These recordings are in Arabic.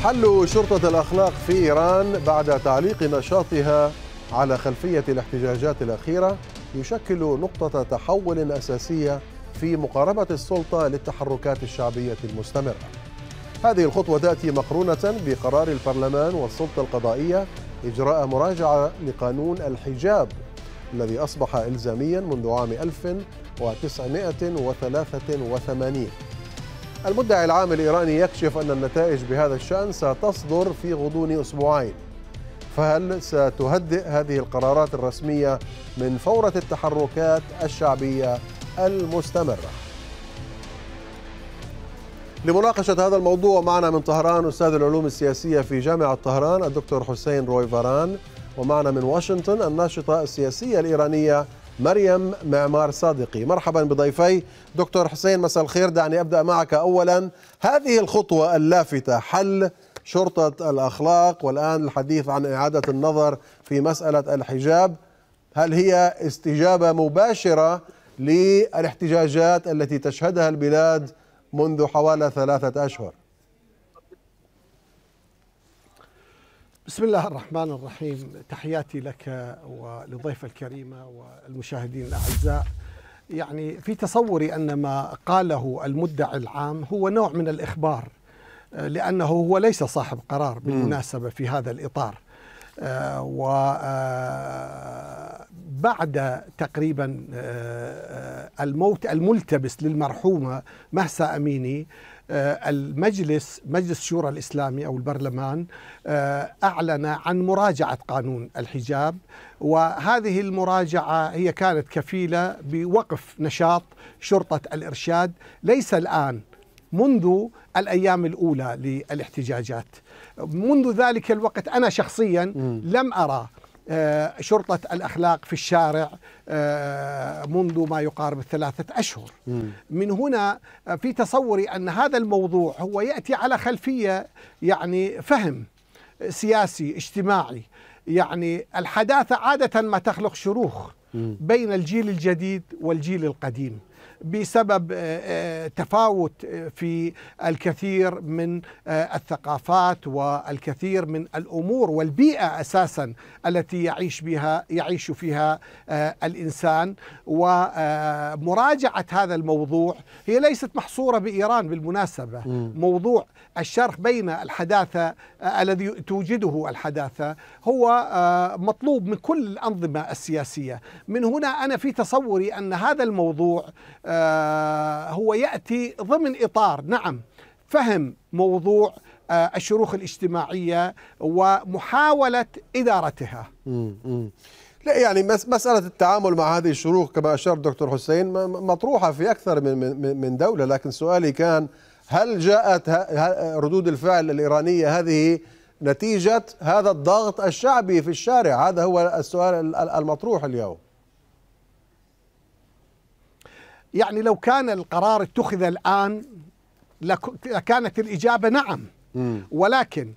حل شرطة الأخلاق في إيران بعد تعليق نشاطها على خلفية الاحتجاجات الأخيرة يشكل نقطة تحول أساسية في مقاربة السلطة للتحركات الشعبية المستمرة. هذه الخطوة تأتي مقرونة بقرار البرلمان والسلطة القضائية إجراء مراجعة لقانون الحجاب الذي أصبح إلزاميا منذ عام 1983 المدعي العام الإيراني يكشف أن النتائج بهذا الشأن ستصدر في غضون أسبوعين فهل ستهدئ هذه القرارات الرسمية من فورة التحركات الشعبية المستمرة لمناقشة هذا الموضوع معنا من طهران أستاذ العلوم السياسية في جامعة طهران الدكتور حسين رويفران ومعنا من واشنطن الناشطة السياسية الإيرانية مريم معمار صادقي مرحبا بضيفي دكتور حسين مساء الخير دعني أبدأ معك أولا هذه الخطوة اللافتة حل شرطة الأخلاق والآن الحديث عن إعادة النظر في مسألة الحجاب هل هي استجابة مباشرة للاحتجاجات التي تشهدها البلاد منذ حوالي ثلاثة أشهر بسم الله الرحمن الرحيم تحياتي لك ولضيف الكريمة والمشاهدين الأعزاء يعني في تصوري أن ما قاله المدعي العام هو نوع من الإخبار لأنه هو ليس صاحب قرار بالمناسبة في هذا الإطار وبعد آه، تقريبا آه، آه، الموت الملتبس للمرحومة مهسا أميني آه، المجلس مجلس الشورى الإسلامي أو البرلمان آه، أعلن عن مراجعة قانون الحجاب وهذه المراجعة هي كانت كفيلة بوقف نشاط شرطة الإرشاد ليس الآن منذ الايام الاولى للاحتجاجات منذ ذلك الوقت انا شخصيا لم ارى آه، شرطة الأخلاق في الشارع آه، منذ ما يقارب الثلاثة أشهر من هنا آه، في تصوري أن هذا الموضوع هو يأتي على خلفية يعني فهم سياسي اجتماعي يعني الحداثة عادة ما تخلق شروخ بين الجيل الجديد والجيل القديم بسبب آه، آه، تفاوت آه، في الكثير من الثقافات والكثير من الامور والبيئه اساسا التي يعيش بها يعيش فيها الانسان ومراجعه هذا الموضوع هي ليست محصوره بايران بالمناسبه موضوع الشرخ بين الحداثة آه، الذي توجده الحداثة هو آه، مطلوب من كل الأنظمة السياسية من هنا أنا في تصوري أن هذا الموضوع آه، هو يأتي ضمن إطار نعم فهم موضوع الشروخ الاجتماعية ومحاولة إدارتها لا يعني مسألة التعامل مع هذه الشروخ كما أشار دكتور حسين مطروحة في أكثر من دولة لكن سؤالي كان هل جاءت ردود الفعل الإيرانية هذه نتيجة هذا الضغط الشعبي في الشارع هذا هو السؤال المطروح اليوم يعني لو كان القرار اتخذ الآن لكانت الإجابة نعم ولكن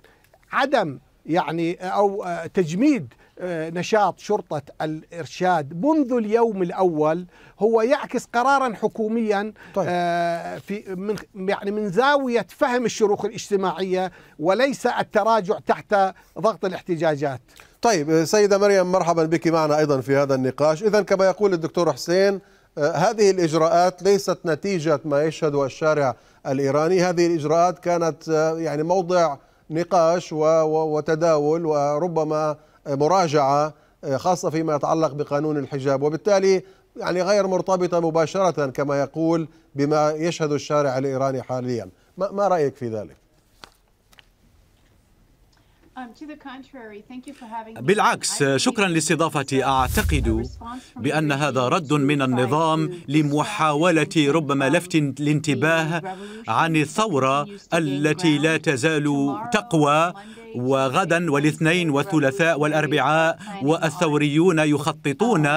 عدم يعني أو تجميد آه، نشاط شرطة الإرشاد منذ اليوم الأول هو يعكس قرارا حكوميا طيب. آه، في من يعني من زاوية فهم الشروخ الاجتماعية وليس التراجع تحت ضغط الاحتجاجات طيب آه، سيدة مريم مرحبا بك معنا أيضا في هذا النقاش إذا كما يقول الدكتور حسين هذه الإجراءات ليست نتيجة ما يشهده الشارع الإيراني هذه الإجراءات كانت يعني موضع نقاش وتداول وربما مراجعه آه، خاصه فيما يتعلق بقانون الحجاب وبالتالي يعني غير مرتبطه مباشره كما يقول بما يشهد الشارع الايراني حاليا ما رايك في ذلك um, بالعكس شكرا لاستضافتي اعتقد بان هذا رد من النظام لمحاوله ربما لفت الانتباه عن الثوره التي لا تزال تقوى وغدا والاثنين والثلاثاء والاربعاء والثوريون يخططون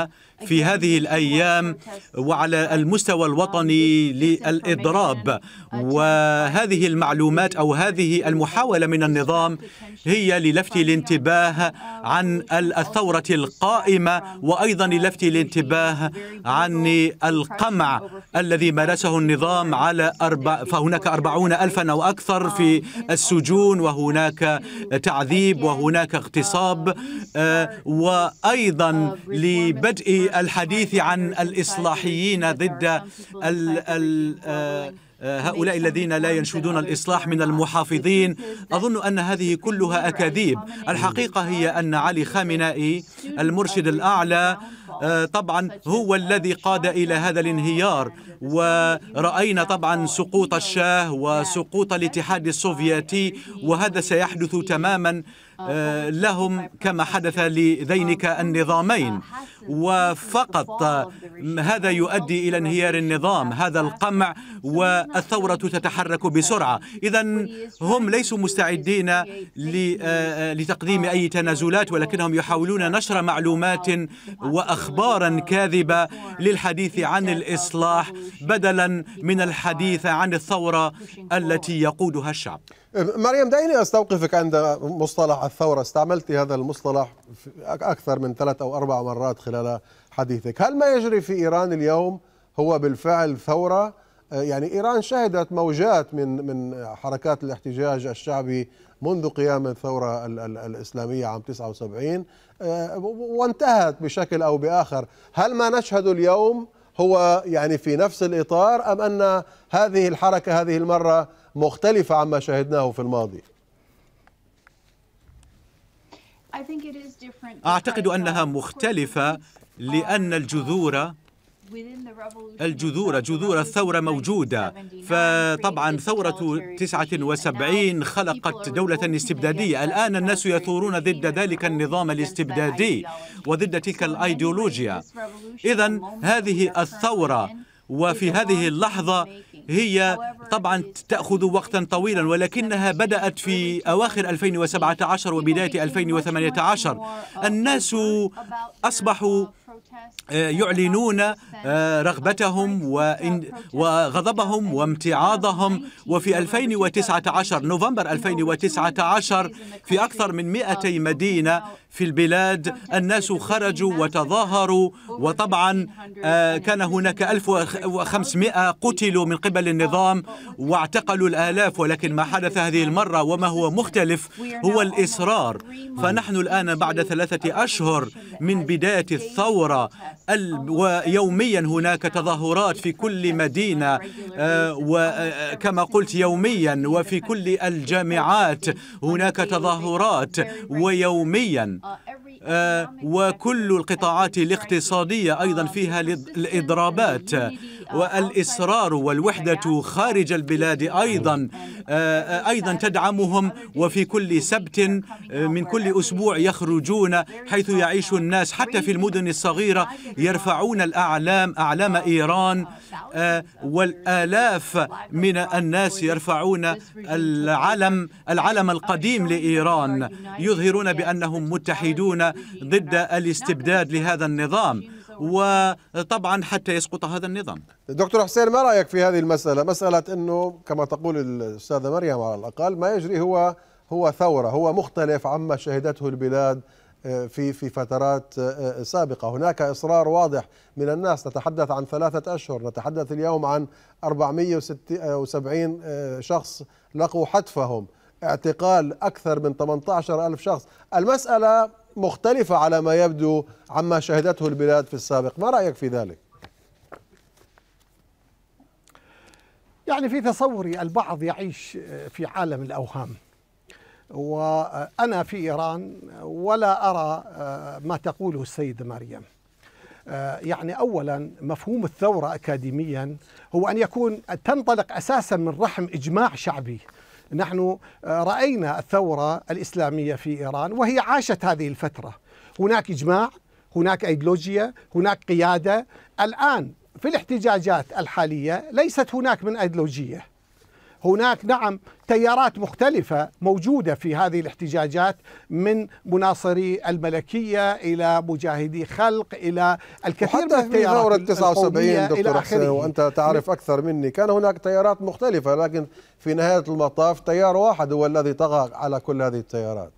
في هذه الايام وعلى المستوى الوطني للاضراب وهذه المعلومات او هذه المحاوله من النظام هي للفت الانتباه عن الثوره القائمه وايضا للفت الانتباه عن القمع الذي مارسه النظام على أربع فهناك أربعون ألفا أو أكثر في السجون وهناك تعذيب وهناك اغتصاب آه، وأيضا لبدء الحديث عن الإصلاحيين ضد ال آه، آه، هؤلاء الذين لا ينشدون الإصلاح من المحافظين أظن أن هذه كلها أكاذيب الحقيقة هي أن علي خامنائي المرشد الأعلى آه، طبعا هو الذي قاد إلى هذا الانهيار ورأينا طبعا سقوط الشاه وسقوط الاتحاد السوفيتي وهذا سيحدث تماما آه، لهم كما حدث لذينك النظامين وفقط آه، هذا يؤدي إلى انهيار النظام هذا القمع والثورة تتحرك بسرعة إذا هم ليسوا مستعدين لتقديم أي تنازلات ولكنهم يحاولون نشر معلومات وأخبار أخبارا كاذبة للحديث عن الإصلاح بدلا من الحديث عن الثورة التي يقودها الشعب مريم دعيني أستوقفك عند مصطلح الثورة استعملت هذا المصطلح أكثر من ثلاث أو أربع مرات خلال حديثك هل ما يجري في إيران اليوم هو بالفعل ثورة آه، يعني ايران شهدت موجات من من حركات الاحتجاج الشعبي منذ قيام الثوره الاسلاميه عام 79 آه، وانتهت بشكل او باخر، هل ما نشهد اليوم هو يعني في نفس الاطار ام ان هذه الحركه هذه المره مختلفه عما شهدناه في الماضي؟ اعتقد انها مختلفه لان الجذور الجذور جذور الثورة موجودة فطبعا ثورة 79 خلقت دولة استبدادية الآن الناس يثورون ضد ذلك النظام الاستبدادي وضد تلك الأيديولوجيا إذا هذه الثورة وفي هذه اللحظة هي طبعا تأخذ وقتا طويلا ولكنها بدأت في أواخر 2017 وبداية 2018 الناس أصبحوا آه، يعلنون آه، رغبتهم وغضبهم وامتعاضهم وفي 2019 نوفمبر 2019 في أكثر من 200 مدينة في البلاد الناس خرجوا وتظاهروا وطبعا آه، كان هناك 1500 قتلوا من قبل النظام واعتقلوا الآلاف ولكن ما حدث هذه المرة وما هو مختلف هو الإصرار فنحن الآن بعد ثلاثة أشهر من بداية الثورة ويوميا هناك تظاهرات في كل مدينة آه، وكما آه، قلت يوميا وفي كل الجامعات هناك تظاهرات ويوميا آه، وكل القطاعات الاقتصادية أيضا فيها الإضرابات والإصرار والوحدة خارج البلاد أيضا آه، أيضا تدعمهم وفي كل سبت آه، من كل أسبوع يخرجون حيث يعيش الناس حتى في المدن الصغيرة يرفعون الأعلام أعلام إيران والآلاف من الناس يرفعون العلم العلم القديم لإيران يظهرون بأنهم متحدون ضد الاستبداد لهذا النظام وطبعا حتى يسقط هذا النظام دكتور حسين ما رايك في هذه المساله مساله انه كما تقول الاستاذه مريم على الاقل ما يجري هو هو ثوره هو مختلف عما شهدته البلاد آه، في في فترات آه، آه، سابقه هناك اصرار واضح من الناس نتحدث عن ثلاثه اشهر نتحدث اليوم عن 470 شخص لقوا حتفهم اعتقال اكثر من 18 ألف شخص المساله مختلفة على ما يبدو عما شهدته البلاد في السابق ما رأيك في ذلك؟ يعني في تصوري البعض يعيش في عالم الأوهام وأنا في إيران ولا أرى آه، ما تقوله السيدة مريم آه، يعني أولا مفهوم الثورة أكاديميا هو أن يكون تنطلق أساسا من رحم إجماع شعبي نحن آه، راينا الثوره الاسلاميه في ايران وهي عاشت هذه الفتره هناك اجماع هناك ايديولوجيا هناك قياده الان في الاحتجاجات الحاليه ليست هناك من ايديولوجيه هناك نعم تيارات مختلفة موجودة في هذه الاحتجاجات من مناصري الملكية إلى مجاهدي خلق إلى الكثير من التيارات ثورة 79 دكتور حسين وأنت تعرف أكثر مني كان هناك تيارات مختلفة لكن في نهاية المطاف تيار واحد هو الذي طغى على كل هذه التيارات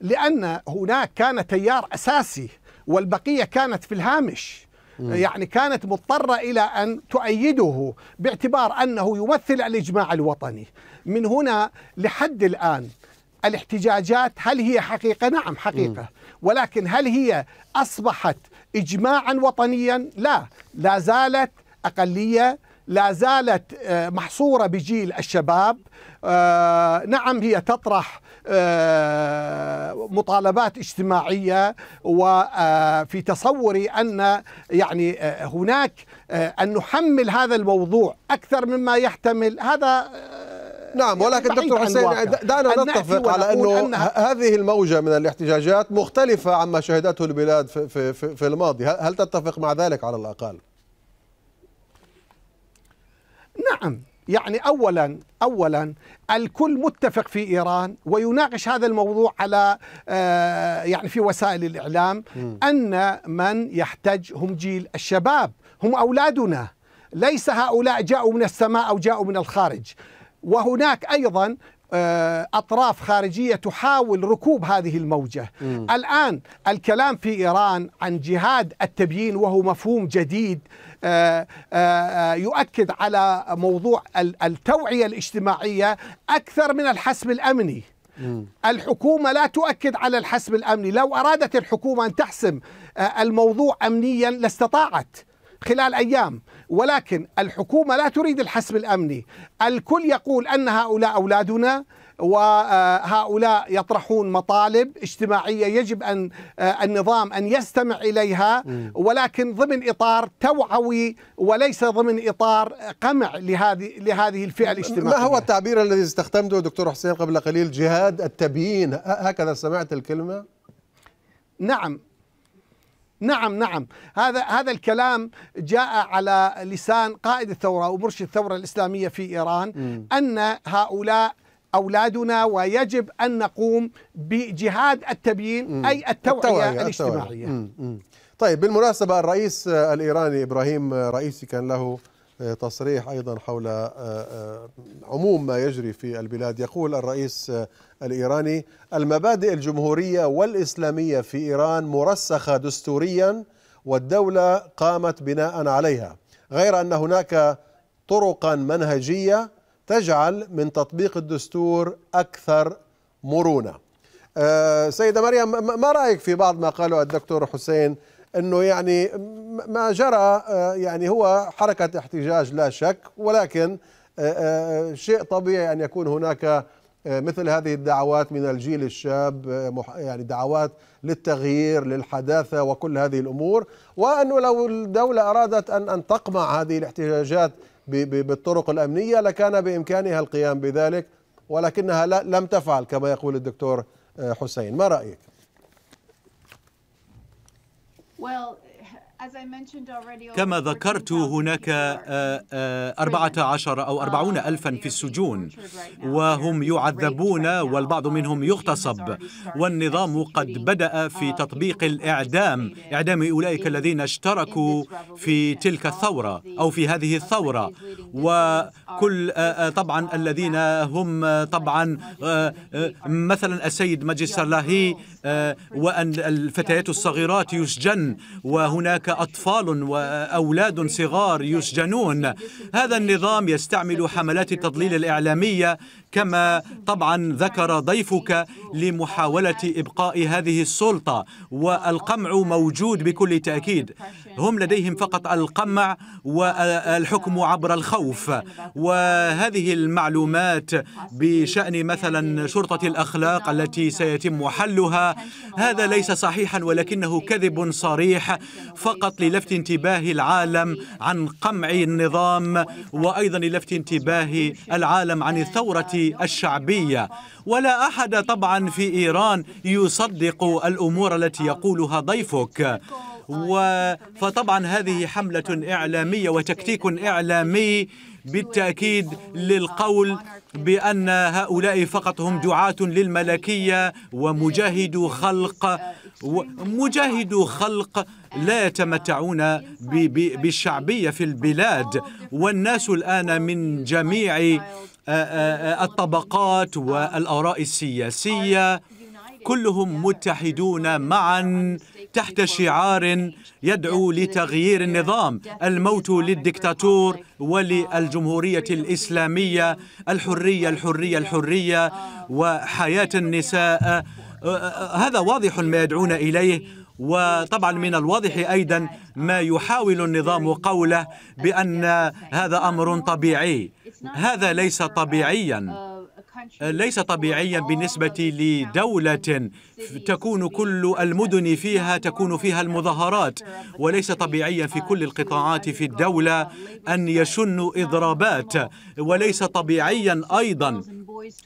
لأن هناك كان تيار أساسي والبقية كانت في الهامش يعني كانت مضطرة إلى أن تؤيده باعتبار أنه يمثل الإجماع الوطني من هنا لحد الآن الاحتجاجات هل هي حقيقة؟ نعم حقيقة ولكن هل هي أصبحت إجماعا وطنيا؟ لا لا زالت أقلية لا زالت آه، محصورة بجيل الشباب آه، نعم هي تطرح آه، مطالبات اجتماعية وفي آه، تصوري أن يعني آه، هناك أن نحمل هذا الموضوع أكثر مما يحتمل هذا نعم يعني ولكن دكتور حسين دعنا نتفق على انه هذه الموجه من الاحتجاجات مختلفه عما شهدته البلاد في, في, في, في الماضي، هل تتفق مع ذلك على الاقل؟ نعم يعني اولا اولا الكل متفق في ايران ويناقش هذا الموضوع على آه، يعني في وسائل الاعلام ان من يحتج هم جيل الشباب هم اولادنا ليس هؤلاء جاءوا من السماء او جاءوا من الخارج وهناك ايضا آه، أطراف خارجية تحاول ركوب هذه الموجة م. الآن الكلام في إيران عن جهاد التبيين وهو مفهوم جديد آه، آه، يؤكد على موضوع التوعية الاجتماعية أكثر من الحسم الأمني م. الحكومة لا تؤكد على الحسم الأمني لو أرادت الحكومة أن تحسم الموضوع أمنيا لاستطاعت خلال أيام ولكن الحكومة لا تريد الحسم الأمني الكل يقول أن هؤلاء أولادنا وهؤلاء يطرحون مطالب اجتماعية يجب أن النظام أن يستمع إليها ولكن ضمن إطار توعوي وليس ضمن إطار قمع لهذه لهذه الفئة الاجتماعية ما هو التعبير الذي استخدمته دكتور حسين قبل قليل جهاد التبيين هكذا سمعت الكلمة؟ نعم نعم نعم هذا هذا الكلام جاء على لسان قائد الثوره ومرشد الثوره الاسلاميه في ايران م. ان هؤلاء اولادنا ويجب ان نقوم بجهاد التبيين م. اي التوعيه, التوعية الاجتماعيه التوعية. م. م. طيب بالمناسبه الرئيس الايراني ابراهيم رئيسي كان له تصريح أيضا حول آه، آه، عموم ما يجري في البلاد يقول الرئيس آه، الإيراني المبادئ الجمهورية والإسلامية في إيران مرسخة دستوريا والدولة قامت بناء عليها غير أن هناك طرقا منهجية تجعل من تطبيق الدستور أكثر مرونة سيدة مريم ما رأيك في بعض ما قاله الدكتور حسين انه يعني ما جرى آه، يعني هو حركه احتجاج لا شك ولكن آه، آه، شيء طبيعي ان يكون هناك مثل هذه الدعوات من الجيل الشاب يعني دعوات للتغيير للحداثه وكل هذه الامور وانه لو الدوله ارادت ان ان تقمع هذه الاحتجاجات بالطرق الامنيه لكان بامكانها القيام بذلك ولكنها لم تفعل كما يقول الدكتور حسين ما رايك؟ كما ذكرت هناك 14 آه، آه، أو 40 uh, ألفا في السجون وهم يعذبون والبعض uh, منهم يغتصب والنظام قد بدأ uh, في تطبيق الإعدام إعدام أولئك الذين اشتركوا في تلك الثورة أو في هذه الثورة وكل آه، طبعا الذين هم طبعا مثلا السيد ماجستير لاهي آه، وأن الفتيات الصغيرات يسجن وهناك أطفال وأولاد صغار يسجنون هذا النظام يستعمل حملات التضليل الإعلامية كما طبعا ذكر ضيفك لمحاولة إبقاء هذه السلطة والقمع موجود بكل تأكيد هم لديهم فقط القمع والحكم عبر الخوف وهذه المعلومات بشأن مثلا شرطة الأخلاق التي سيتم حلها هذا ليس صحيحا ولكنه كذب صريح فقط للفت انتباه العالم عن قمع النظام وأيضا للفت انتباه العالم عن الثورة الشعبية ولا أحد طبعا في إيران يصدق الأمور التي يقولها ضيفك و... فطبعا هذه حملة إعلامية وتكتيك إعلامي بالتأكيد للقول بأن هؤلاء فقط هم دعاة للملكية ومجاهد خلق مجاهد خلق لا يتمتعون بالشعبية في البلاد والناس الآن من جميع آه، آه، آه، الطبقات والآراء السياسية كلهم متحدون معا تحت شعار يدعو لتغيير النظام الموت للدكتاتور وللجمهورية الإسلامية الحرية الحرية الحرية وحياة النساء هذا واضح ما يدعون إليه وطبعا من الواضح أيضا ما يحاول النظام قوله بأن هذا أمر طبيعي هذا ليس طبيعيا ليس طبيعيا بالنسبة لدولة تكون كل المدن فيها تكون فيها المظاهرات وليس طبيعيا في كل القطاعات في الدولة أن يشنوا إضرابات وليس طبيعيا أيضا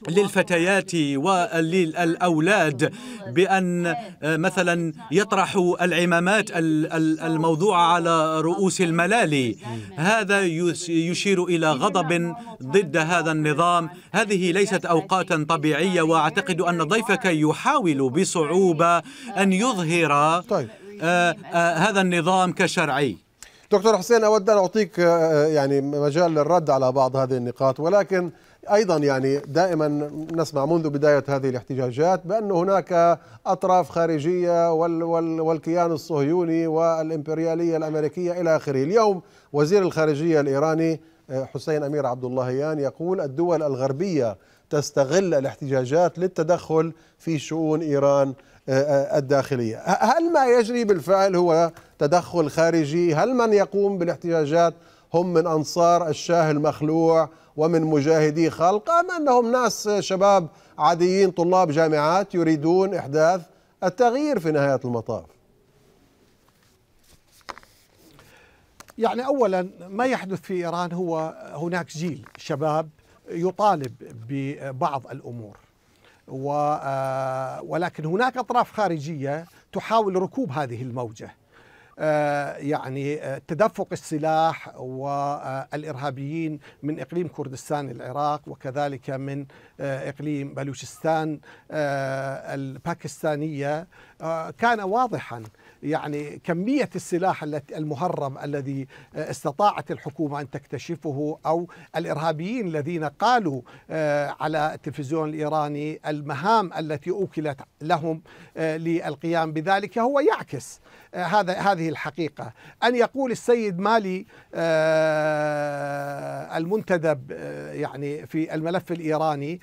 للفتيات وللأولاد بأن مثلا يطرحوا العمامات الموضوعة على رؤوس الملالي هذا يشير إلى غضب ضد هذا النظام هذه ليست أوقاتا طبيعية وأعتقد أن ضيفك يحاول بصعوبة أن يظهر طيب. آه، آه، هذا النظام كشرعي دكتور حسين أود أن أعطيك آه، يعني مجال للرد على بعض هذه النقاط ولكن ايضا يعني دائما نسمع منذ بدايه هذه الاحتجاجات بان هناك اطراف خارجيه وال وال والكيان الصهيوني والامبرياليه الامريكيه الى اخره، اليوم وزير الخارجيه الايراني حسين امير عبد اللهيان يقول الدول الغربيه تستغل الاحتجاجات للتدخل في شؤون إيران آه، آه، الداخلية هل ما يجري بالفعل هو تدخل خارجي هل من يقوم بالاحتجاجات هم من أنصار الشاه المخلوع ومن مجاهدي خلق أم أنهم ناس شباب عاديين طلاب جامعات يريدون إحداث التغيير في نهاية المطاف يعني اولا ما يحدث في ايران هو هناك جيل شباب يطالب ببعض الامور آه، ولكن هناك اطراف خارجيه تحاول ركوب هذه الموجه آه، يعني آه، تدفق السلاح والارهابيين من اقليم كردستان العراق وكذلك من اقليم بلوشستان الباكستانيه كان واضحا يعني كمية السلاح التي المهرب الذي آه، استطاعت الحكومة أن تكتشفه أو الإرهابيين الذين قالوا آه، على التلفزيون الإيراني المهام التي أوكلت لهم آه، للقيام بذلك هو يعكس هذا هذه الحقيقة أن يقول السيد مالي المنتدب يعني في الملف الإيراني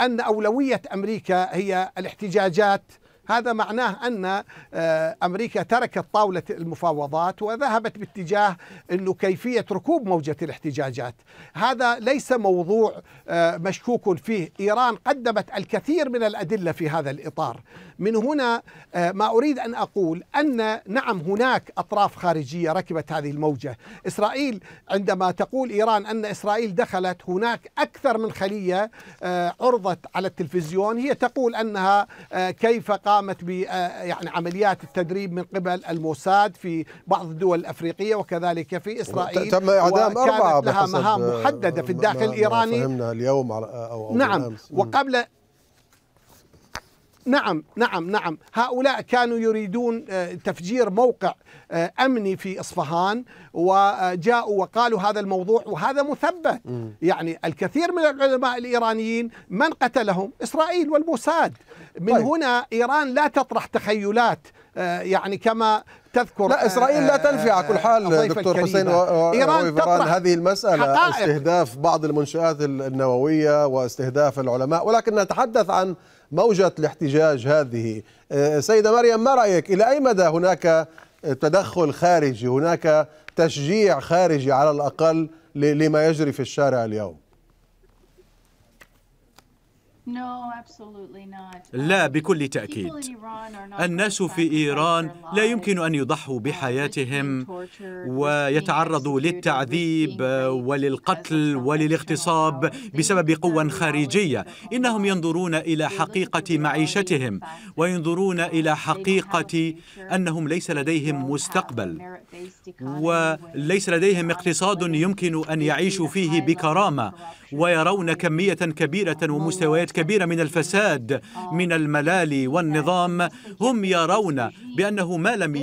أن أولوية أمريكا هي الاحتجاجات هذا معناه أن آه، أمريكا تركت طاولة المفاوضات وذهبت باتجاه أنه كيفية ركوب موجة الاحتجاجات هذا ليس موضوع آه، مشكوك فيه إيران قدمت الكثير من الأدلة في هذا الإطار من هنا آه، ما أريد أن أقول أن نعم هناك أطراف خارجية ركبت هذه الموجة إسرائيل عندما تقول إيران أن إسرائيل دخلت هناك أكثر من خلية عرضت على التلفزيون هي تقول أنها كيف قال قامت ب آه، يعني عمليات التدريب من قبل الموساد في بعض الدول الافريقيه وكذلك في اسرائيل تم اعدام اربعه لها مهام محدده في آه، الداخل الايراني فهمنا اليوم آه، او, أو نعم أمس. وقبل نعم نعم نعم هؤلاء كانوا يريدون تفجير موقع امني في اصفهان وجاءوا وقالوا هذا الموضوع وهذا مثبت يعني الكثير من العلماء الايرانيين من قتلهم اسرائيل والموساد من طيب. هنا إيران لا تطرح تخيلات آه، يعني كما تذكر لا اسرائيل لا آه، تنفي على كل آه، حال دكتور حسين ايران تطرح هذه المساله حقائق. استهداف بعض المنشات النوويه واستهداف العلماء ولكن نتحدث عن موجه الاحتجاج هذه سيده مريم ما رايك الى اي مدى هناك تدخل خارجي هناك تشجيع خارجي على الاقل لما يجري في الشارع اليوم لا um, بكل تأكيد الناس في إيران لا يمكن أن يضحوا um, بحياتهم ويتعرضوا للتعذيب وللقتل وللاغتصاب بسبب قوى خارجية إنهم ينظرون إلى حقيقة معيشتهم وينظرون إلى حقيقة أنهم ليس لديهم مستقبل وليس لديهم اقتصاد يمكن أن يعيشوا فيه بكرامة ويرون كمية كبيرة ومستويات كبيرة من الفساد من الملال والنظام هم يرون بأنه ما لم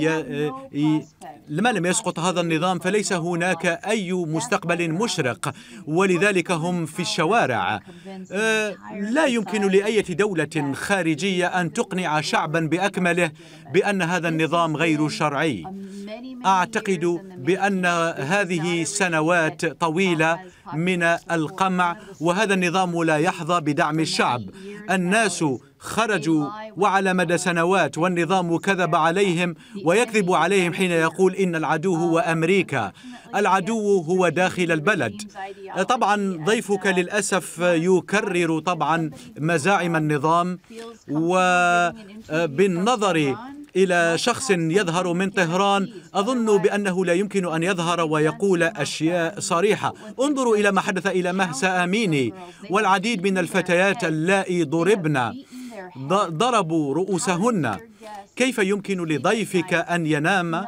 ما لم يسقط هذا النظام فليس هناك أي مستقبل مشرق ولذلك هم في الشوارع أه، لا يمكن لأية دولة خارجية أن تقنع شعبا بأكمله بأن هذا النظام غير شرعي أعتقد بأن هذه سنوات طويلة من القمع وهذا النظام لا يحظى بدعم الشعب الناس خرجوا وعلى مدى سنوات والنظام كذب عليهم ويكذب عليهم حين يقول إن العدو هو أمريكا العدو هو داخل البلد طبعا ضيفك للأسف يكرر طبعا مزاعم النظام وبالنظر إلى شخص يظهر من طهران أظن بأنه لا يمكن أن يظهر ويقول أشياء صريحة انظروا إلى ما حدث إلى مهسا أميني والعديد من الفتيات اللائي ضربن ضربوا رؤوسهن كيف يمكن لضيفك أن ينام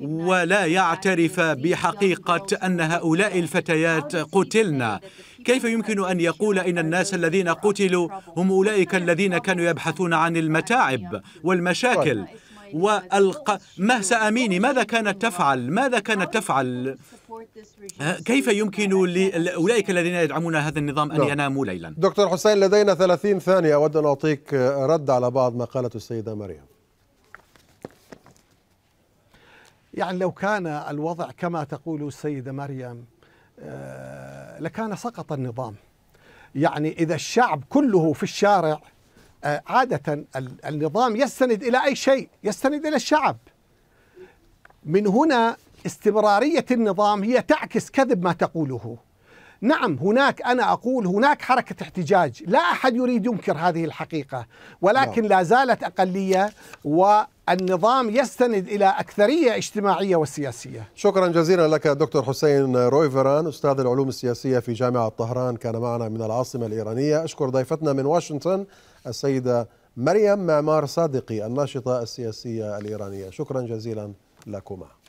ولا يعترف بحقيقة أن هؤلاء الفتيات قتلن كيف يمكن أن يقول إن الناس الذين قتلوا هم أولئك الذين كانوا يبحثون عن المتاعب والمشاكل والق... مهسا اميني ماذا كانت تفعل؟ ماذا كانت تفعل؟ كيف يمكن لاولئك الذين يدعمون هذا النظام ان نعم. يناموا ليلا؟ دكتور حسين لدينا 30 ثانيه اود ان اعطيك رد على بعض ما قالته السيده مريم. يعني لو كان الوضع كما تقول السيدة مريم آه، لكان سقط النظام يعني إذا الشعب كله في الشارع آه، عادة النظام يستند إلى أي شيء يستند إلى الشعب من هنا استمرارية النظام هي تعكس كذب ما تقوله نعم هناك أنا أقول هناك حركة احتجاج لا أحد يريد ينكر هذه الحقيقة ولكن نعم. لا زالت أقلية والنظام يستند إلى أكثرية اجتماعية وسياسية شكرا جزيلا لك دكتور حسين رويفران أستاذ العلوم السياسية في جامعة طهران كان معنا من العاصمة الإيرانية أشكر ضيفتنا من واشنطن السيدة مريم معمار صادقي الناشطة السياسية الإيرانية شكرا جزيلا لكما